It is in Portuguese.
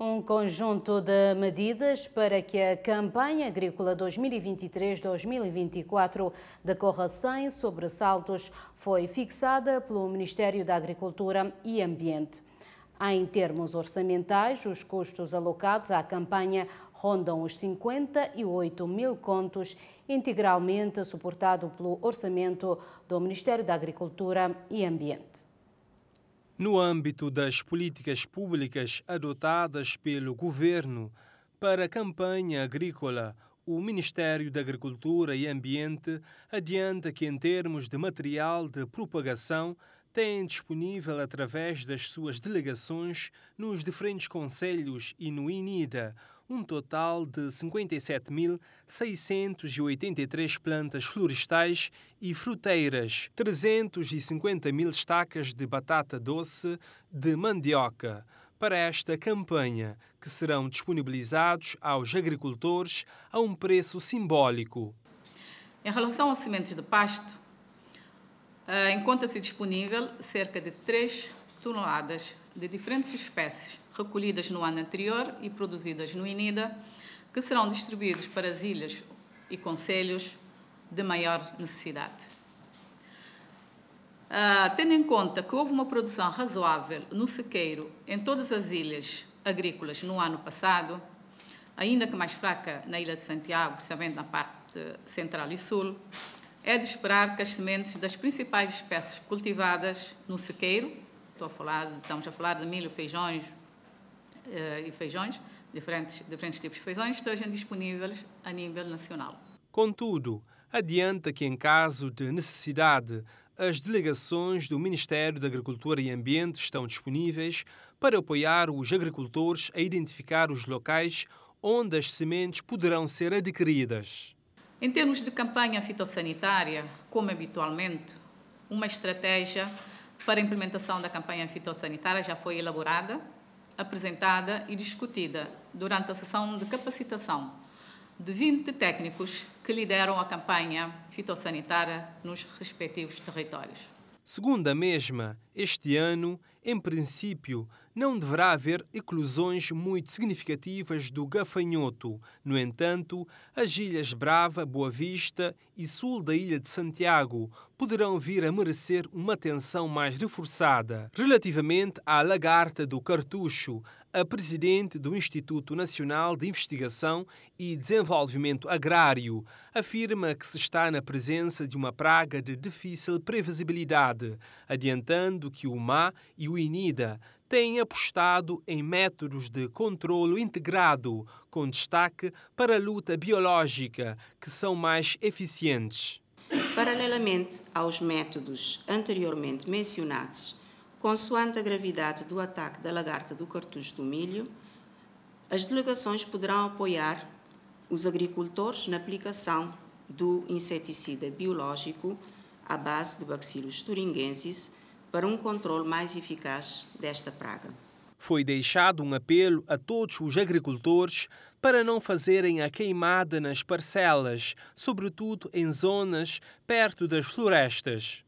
um conjunto de medidas para que a campanha agrícola 2023-2024 decorra sem sobressaltos foi fixada pelo Ministério da Agricultura e Ambiente. Em termos orçamentais, os custos alocados à campanha rondam os 58 mil contos, integralmente suportado pelo orçamento do Ministério da Agricultura e Ambiente no âmbito das políticas públicas adotadas pelo governo para a campanha agrícola, o Ministério da Agricultura e Ambiente adianta que, em termos de material de propagação, tem disponível através das suas delegações nos diferentes conselhos e no INIDA um total de 57.683 plantas florestais e fruteiras, 350 mil estacas de batata doce de mandioca para esta campanha, que serão disponibilizados aos agricultores a um preço simbólico. Em relação aos sementes de pasto, eh, encontra-se disponível cerca de 3 toneladas de diferentes espécies recolhidas no ano anterior e produzidas no INIDA, que serão distribuídos para as ilhas e conselhos de maior necessidade. Uh, tendo em conta que houve uma produção razoável no sequeiro em todas as ilhas agrícolas no ano passado, ainda que mais fraca na Ilha de Santiago, principalmente na parte central e sul, é de esperar que as sementes das principais espécies cultivadas no sequeiro, estou a falar, estamos a falar de milho, feijões, eh, e feijões, diferentes, diferentes tipos de feijões, estejam disponíveis a nível nacional. Contudo, adianta que, em caso de necessidade, as delegações do Ministério da Agricultura e Ambiente estão disponíveis para apoiar os agricultores a identificar os locais onde as sementes poderão ser adquiridas. Em termos de campanha fitossanitária, como habitualmente, uma estratégia para a implementação da campanha fitossanitária já foi elaborada apresentada e discutida durante a sessão de capacitação de 20 técnicos que lideram a campanha fitossanitária nos respectivos territórios. Segundo a mesma, este ano, em princípio, não deverá haver eclosões muito significativas do gafanhoto. No entanto, as ilhas Brava, Boa Vista e sul da ilha de Santiago poderão vir a merecer uma atenção mais reforçada. Relativamente à lagarta do cartucho, a presidente do Instituto Nacional de Investigação e Desenvolvimento Agrário, afirma que se está na presença de uma praga de difícil previsibilidade, adiantando que o MA e o INIDA têm apostado em métodos de controlo integrado, com destaque para a luta biológica, que são mais eficientes. Paralelamente aos métodos anteriormente mencionados, Consoante a gravidade do ataque da lagarta do cartucho do milho, as delegações poderão apoiar os agricultores na aplicação do inseticida biológico à base de bacilos thuringiensis para um controle mais eficaz desta praga. Foi deixado um apelo a todos os agricultores para não fazerem a queimada nas parcelas, sobretudo em zonas perto das florestas.